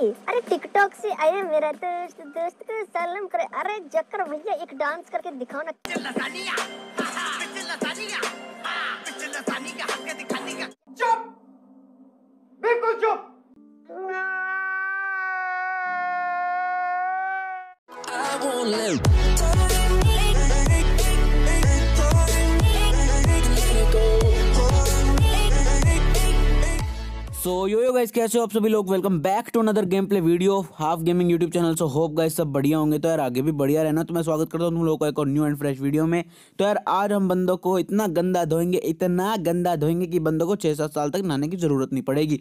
अरे टिकटॉक से आया मेरा तो दोस्त दोस्त को सलाम करे अरे जकर भैया एक डांस करके दिखाओ ना हाँ, हाँ, हाँ, चुप बिल्कुल चुप सो यो यो गाइस कैसे हो आप सभी लोग welcome back to another game play video half gaming YouTube channel so hope guys सब बढ़िया होंगे तो यार आगे भी बढ़िया रहना तो मैं स्वागत करता हूँ तुम लोगों का एक और न्यू एंड फ्रेश वीडियो में तो यार आज हम बंदों को इतना गंदा धोएंगे इतना गंदा धोएंगे कि बंदों को छः सात साल तक नहाने की जरूरत नहीं पड़ेगी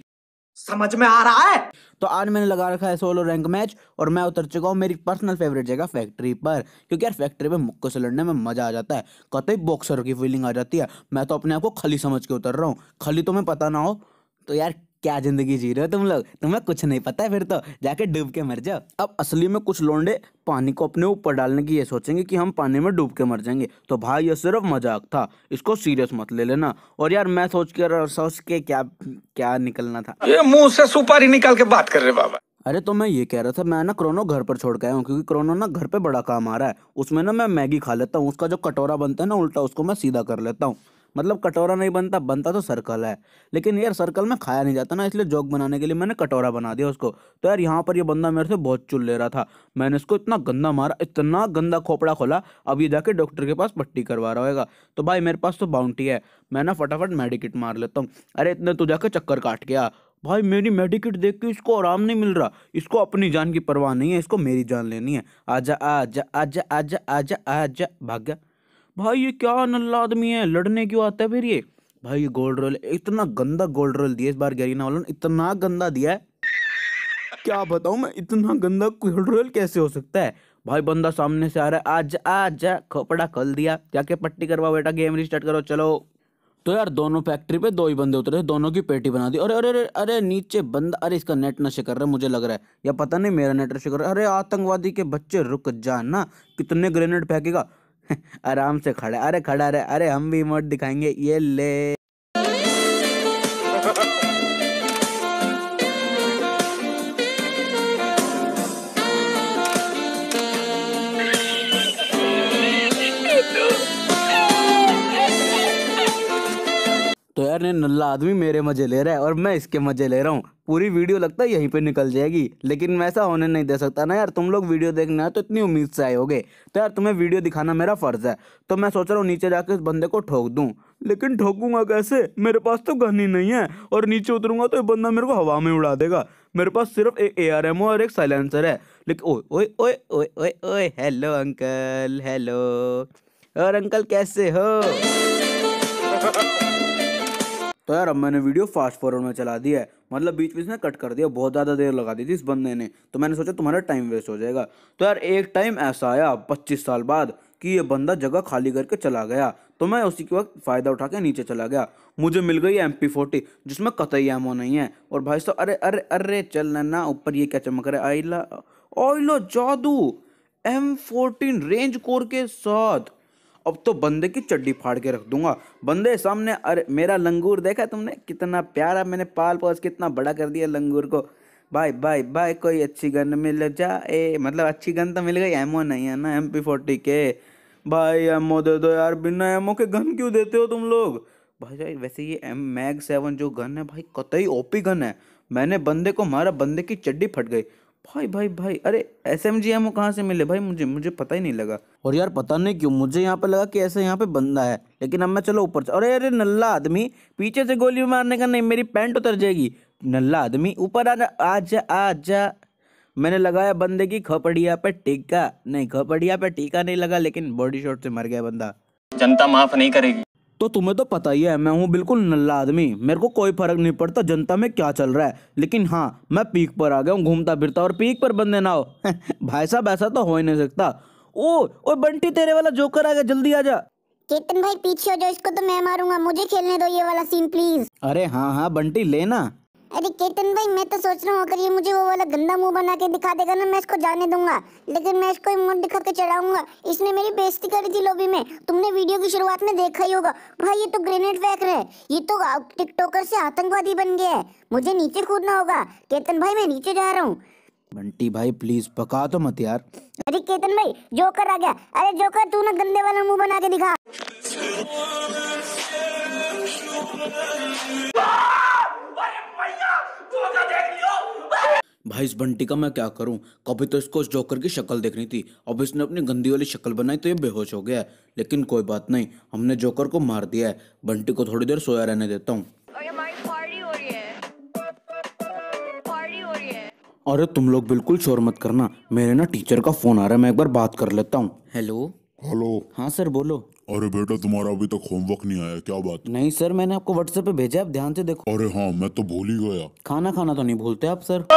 समझ में आ रहा है तो आज मैंने लगा रखा है सोलो रैंक मैच और मैं उतर चुका हूँ मेरी पर्सनल फेवरेट जगह फैक्ट्री पर क्योंकि यार फैक्ट्री में मुक्को से लड़ने में मजा आ जाता है कतई बॉक्सर की फीलिंग आ जाती है मैं तो अपने आप को खली समझ के उतर रहा हूँ खली तो मैं पता ना हो तो यार क्या जिंदगी जी रहे हो तुम लोग तुम्हें कुछ नहीं पता है फिर तो जाके डूब के मर जाओ अब असली में कुछ लोंडे पानी को अपने ऊपर डालने की ये सोचेंगे कि हम पानी में डूब के मर जाएंगे तो भाई ये सिर्फ मजाक था इसको सीरियस मत ले लेना और यार मैं सोच के सोच के क्या क्या निकलना था ये मुंह से सुपारी निकाल के बात कर रहे बाबा अरे तो मैं ये कह रहा था मैं ना क्रोनो घर पर छोड़ के आया हूँ क्योंकि क्रोनो ना घर पे बड़ा काम आ रहा है उसमें ना मैं मैगी खा लेता हूँ उसका जो कटोरा बनता है ना उल्टा उसको मैं सीधा कर लेता हूँ मतलब कटोरा नहीं बनता बनता तो सर्कल है लेकिन यार सर्कल में खाया नहीं जाता ना इसलिए जोक बनाने के लिए मैंने कटोरा बना दिया उसको तो यार यहाँ पर ये बंदा मेरे से बहुत चुल ले रहा था मैंने इसको इतना गंदा मारा इतना गंदा खोपड़ा खोला अब ये जाके डॉक्टर के पास पट्टी करवा रहा होगा तो भाई मेरे पास तो बाउंटी है मैं ना फटाफट मेडिकिट मार लेता हूँ अरे इतने तो जाकर चक्कर काट गया भाई मेरी मेडिकिट देख के इसको आराम नहीं मिल रहा इसको अपनी जान की परवाह नहीं है इसको मेरी जान लेनी है आजा आजा आजा आजा आजा आजा भाग्या भाई ये क्या नल्ला आदमी है लड़ने क्यों आता है फिर ये भाई ये गोल्ड रोल इतना गंदा गोल्ड रोल दिया इस बार गरीना वालों ने इतना गंदा दिया है क्या बताऊं मैं इतना गंदा गोल्ड रोल कैसे हो सकता है भाई बंदा सामने से आ रहा है आज आज खोपड़ा खोल दिया जाके पट्टी करवा बेटा गेम रिस्टार्ट करो चलो तो यार दोनों फैक्ट्री पे दो ही बंदे उतरे दोनों की पेटी बना दी अरे अरे अरे अरे नीचे बंदा अरे इसका नेट नशे कर रहा है मुझे लग रहा है या पता नहीं मेरा नेट नशे कर रहा है अरे आतंकवादी के बच्चे रुक जा ना कितने ग्रेनेड फेंकेगा आराम से खड़ा अरे खड़ा रहे अरे हम भी इमोट दिखाएंगे ये ले यार ये नल्ला आदमी मेरे मजे ले रहा है और मैं इसके मजे ले रहा हूँ पूरी वीडियो लगता है यहीं पे निकल जाएगी लेकिन मैं ऐसा होने नहीं दे सकता ना यार तुम लोग वीडियो देखने आए तो इतनी उम्मीद से आए होगे तो यार तुम्हें वीडियो दिखाना मेरा फ़र्ज़ है तो मैं सोच रहा हूँ नीचे जाके उस बंदे को ठोक दूँ लेकिन ठोकूंगा कैसे मेरे पास तो गन ही नहीं है और नीचे उतरूंगा तो ये बंदा मेरे को हवा में उड़ा देगा मेरे पास सिर्फ एक ए आर एम और एक साइलेंसर है लेकिन ओ ओए ओए ओए ओए ओए हेलो अंकल हेलो और अंकल कैसे हो तो यार अब मैंने वीडियो फास्ट फॉरवर्ड में चला दिया है मतलब बीच बीच में कट कर दिया बहुत ज़्यादा देर लगा दी थी इस बंदे ने तो मैंने सोचा तुम्हारा टाइम वेस्ट हो जाएगा तो यार एक टाइम ऐसा आया पच्चीस साल बाद कि ये बंदा जगह खाली करके चला गया तो मैं उसी के वक्त फ़ायदा उठा के नीचे चला गया मुझे मिल गई एम पी फोर्टी जिसमें कतई एमओ नहीं है और भाई साहब अरे अरे अरे चल ना ऊपर ये क्या चमक रहा है आइला लो जादू एम फोर्टीन रेंज कोर के साथ अब तो बंदे की चड्डी फाड़ के रख दूंगा बंदे सामने अरे मेरा लंगूर देखा तुमने कितना प्यारा मैंने पाल पोस कितना बड़ा कर दिया लंगूर को भाई भाई भाई कोई अच्छी गन मिल जाए मतलब अच्छी गन तो मिल गई एमओ नहीं है ना एम पी फोर्टी के भाई एमओ दे दो यार बिना एमओ के गन क्यों देते हो तुम लोग भाई भाई वैसे ये एम मैग सेवन जो गन है भाई कतई ओपी गन है मैंने बंदे को मारा बंदे की चड्डी फट गई भाई भाई भाई अरे एस एम जी एम कहाँ से मिले भाई मुझे मुझे पता ही नहीं लगा और यार पता नहीं क्यों मुझे यहाँ पे लगा कि ऐसे यहाँ पे बंदा है लेकिन अब मैं चलो ऊपर अरे अरे नल्ला आदमी पीछे से गोली मारने का नहीं मेरी पैंट उतर जाएगी नल्ला आदमी ऊपर आ जा आ जा आ जा मैंने लगाया बंदे की खपड़िया पे टीका नहीं खपड़िया पे टीका नहीं लगा लेकिन बॉडी शॉट से मर गया बंदा जनता माफ नहीं करेगी तो तुम्हें तो पता ही है मैं हूँ बिल्कुल नल्ला आदमी मेरे को कोई फर्क नहीं पड़ता जनता में क्या चल रहा है लेकिन हाँ मैं पीक पर आ गया हूँ घूमता फिरता और पीक पर बंदे ना हो भाई साहब ऐसा तो हो ही नहीं सकता ओ ओ बंटी तेरे वाला जोकर आ गया जल्दी आ जा केतन भाई पीछे हो जाओ इसको तो मैं मारूंगा मुझे खेलने दो ये वाला सीन प्लीज अरे हाँ हाँ बंटी लेना अरे केतन भाई मैं तो सोच रहा हूँ अगर ये मुझे वो वाला गंदा मुंह बना के दिखा देगा ना मैं इसको जाने दूंगा लेकिन मैं इसको मुंह दिखा के चढ़ाऊंगा इसने मेरी बेइज्जती करी थी लॉबी में तुमने वीडियो की शुरुआत में देखा ही होगा भाई ये तो ग्रेनेड फेंक रहे ये तो टिकटॉकर से आतंकवादी बन गया है मुझे नीचे कूदना होगा केतन भाई मैं नीचे जा रहा हूँ बंटी भाई प्लीज पका तो मत यार अरे केतन भाई जोकर आ गया अरे जोकर तू ना गंदे वाला मुंह बना के दिखा भाई इस बंटी का मैं क्या करूं कभी तो इसको इस जोकर की शक्ल देखनी थी अब इसने अपनी गंदी वाली शक्ल बनाई तो ये बेहोश हो गया लेकिन कोई बात नहीं हमने जोकर को मार दिया है बंटी को थोड़ी देर सोया रहने देता हूँ अरे तुम लोग बिल्कुल शोर मत करना मेरे ना टीचर का फोन आ रहा है मैं एक बार बात कर लेता हूँ हेलो हेलो हाँ सर बोलो अरे बेटा तुम्हारा अभी तक होमवर्क नहीं आया क्या बात नहीं सर मैंने आपको व्हाट्सएप पे भेजा आप ध्यान से देखो अरे हाँ मैं तो भूल ही गया खाना खाना तो नहीं भूलते आप सर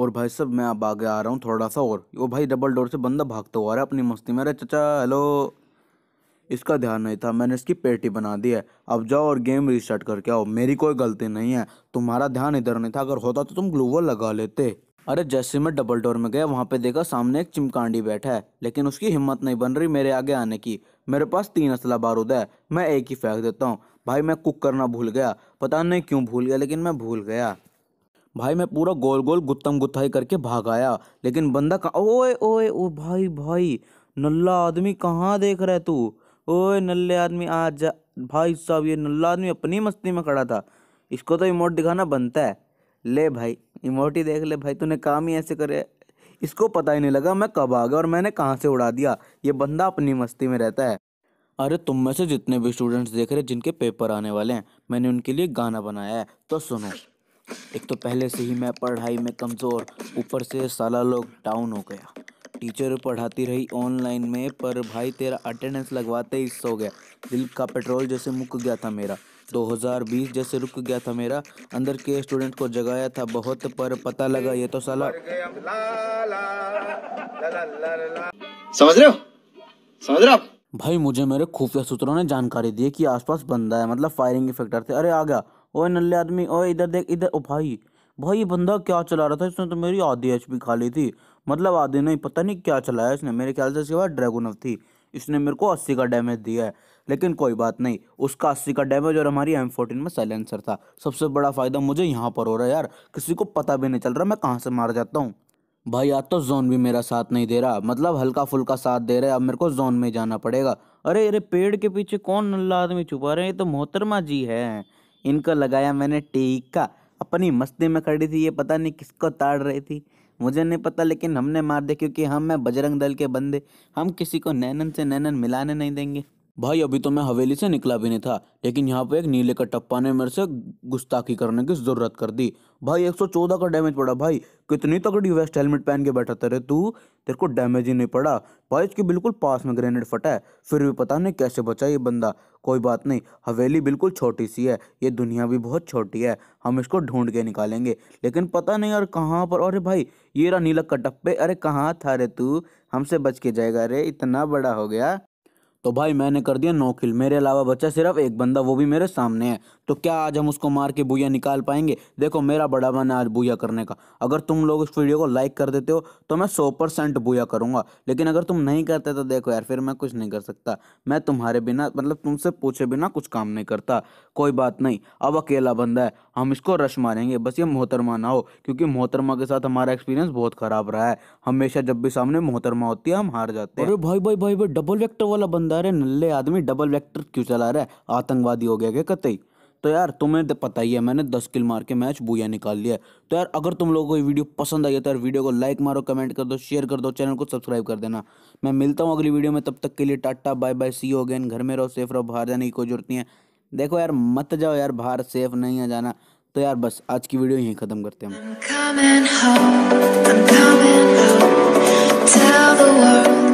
और भाई सब मैं अब आगे आ रहा हूँ थोड़ा सा और वो भाई डबल डोर से बंदा भागता हुआ रहा है अपनी मस्ती में अरे चचा हेलो इसका ध्यान नहीं था मैंने इसकी पेटी बना दी है अब जाओ और गेम रीस्टार्ट करके आओ मेरी कोई गलती नहीं है तुम्हारा ध्यान इधर नहीं था अगर होता तो तुम ग्लूवर लगा लेते अरे जैसे मैं डबल डोर में गया वहाँ पे देखा सामने एक चिमकांडी बैठा है लेकिन उसकी हिम्मत नहीं बन रही मेरे आगे आने की मेरे पास तीन असला बारूद है मैं एक ही फेंक देता हूँ भाई मैं कुक करना भूल गया पता नहीं क्यों भूल गया लेकिन मैं भूल गया भाई मैं पूरा गोल गोल गुत्तम गुत्थाई करके भाग आया लेकिन बंदा कहाँ ओए ओए ओ भाई भाई नल्ला आदमी कहाँ देख रहा है तू ओए नल्ले आदमी आ जा भाई साहब ये नल्ला आदमी अपनी मस्ती में खड़ा था इसको तो इमोट दिखाना बनता है ले भाई इमोट ही देख ले भाई तूने काम ही ऐसे करे इसको पता ही नहीं लगा मैं कब आ गया और मैंने कहाँ से उड़ा दिया ये बंदा अपनी मस्ती में रहता है अरे तुम में से जितने भी स्टूडेंट्स देख रहे जिनके पेपर आने वाले हैं मैंने उनके लिए गाना बनाया है तो सुनो एक तो पहले से ही मैं पढ़ाई में कमज़ोर ऊपर से साला लोग डाउन हो गया टीचर पढ़ाती रही ऑनलाइन में पर भाई तेरा अटेंडेंस लगवाते ही सो गया दिल का पेट्रोल जैसे मुक गया था मेरा 2020 जैसे रुक गया था मेरा अंदर के स्टूडेंट को जगाया था बहुत पर पता लगा ये तो साला समझ रहे हो समझ रहे हो भाई मुझे मेरे खुफिया सूत्रों ने जानकारी दी कि आसपास बंदा है मतलब फायरिंग इफेक्टर थे अरे आ गया ओए नल्ले आदमी ओए इधर देख इधर ओ भाई भाई ये बंदा क्या चला रहा था इसने तो मेरी आधी एच खा ली थी मतलब आदि नहीं पता नहीं क्या चलाया इसने मेरे ख्याल से इसके बाद ऑफ थी इसने मेरे को अस्सी का डैमेज दिया है लेकिन कोई बात नहीं उसका अस्सी का डैमेज और हमारी एम फोर्टीन में साइलेंसर था सबसे बड़ा फ़ायदा मुझे यहाँ पर हो रहा है यार किसी को पता भी नहीं चल रहा मैं कहाँ से मार जाता हूँ भाई आज तो जोन भी मेरा साथ नहीं दे रहा मतलब हल्का फुल्का साथ दे रहा है अब मेरे को जोन में जाना पड़ेगा अरे अरे पेड़ के पीछे कौन नल्ला आदमी छुपा रहे हैं ये तो मोहतरमा जी है इनका लगाया मैंने टीका अपनी मस्ती में खड़ी थी ये पता नहीं किसको ताड़ रही थी मुझे नहीं पता लेकिन हमने मार दिया क्योंकि हम मैं बजरंग दल के बंदे हम किसी को नैनन से नैनन मिलाने नहीं देंगे भाई अभी तो मैं हवेली से निकला भी नहीं था लेकिन यहाँ पे एक नीले का टप्पा ने मेरे से गुस्ताखी करने की ज़रूरत कर दी भाई 114 का डैमेज पड़ा भाई कितनी तगड़ी वेस्ट हेलमेट पहन के बैठा तेरे तू तेरे को डैमेज ही नहीं पड़ा भाई इसके बिल्कुल पास में ग्रेनेड फटा है फिर भी पता नहीं कैसे बचा ये बंदा कोई बात नहीं हवेली बिल्कुल छोटी सी है ये दुनिया भी बहुत छोटी है हम इसको ढूंढ के निकालेंगे लेकिन पता नहीं यार कहाँ पर अरे भाई ये रहा नीला कटप्पे अरे कहाँ था रे तू हमसे बच के जाएगा अरे इतना बड़ा हो गया तो भाई मैंने कर दिया नौ किल मेरे अलावा बचा सिर्फ एक बंदा वो भी मेरे सामने है तो क्या आज हम उसको मार के बुया निकाल पाएंगे देखो मेरा बड़ा मन है आज बुया करने का अगर तुम लोग इस वीडियो को लाइक कर देते हो तो मैं सौ परसेंट बुया करूँगा लेकिन अगर तुम नहीं करते तो देखो यार फिर मैं कुछ नहीं कर सकता मैं तुम्हारे बिना मतलब तुमसे पूछे बिना कुछ काम नहीं करता कोई बात नहीं अब अकेला बंदा है हम इसको रश मारेंगे बस ये मोहतरमा ना हो क्योंकि मोहतरमा के साथ हमारा एक्सपीरियंस बहुत ख़राब रहा है हमेशा जब भी सामने मोहतरमा होती है हम हार जाते हैं अरे भाई भाई भाई भाई डबल वेक्टर वाला बंदा बंदा है अरे नल्ले आदमी डबल वेक्टर क्यों चला रहा है आतंकवादी हो गया क्या कतई तो यार तुम्हें तो पता ही है मैंने दस किल मार के मैच बुया निकाल लिया तो यार अगर तुम लोगों को ये वीडियो पसंद आई है तो यार वीडियो को लाइक मारो कमेंट कर दो शेयर कर दो चैनल को सब्सक्राइब कर देना मैं मिलता हूँ अगली वीडियो में तब तक के लिए टाटा बाय बाय सी हो गए घर में रहो सेफ रहो बाहर जाने की कोई जरूरत नहीं है देखो यार मत जाओ यार बाहर सेफ नहीं है जाना तो यार बस आज की वीडियो यहीं ख़त्म करते हैं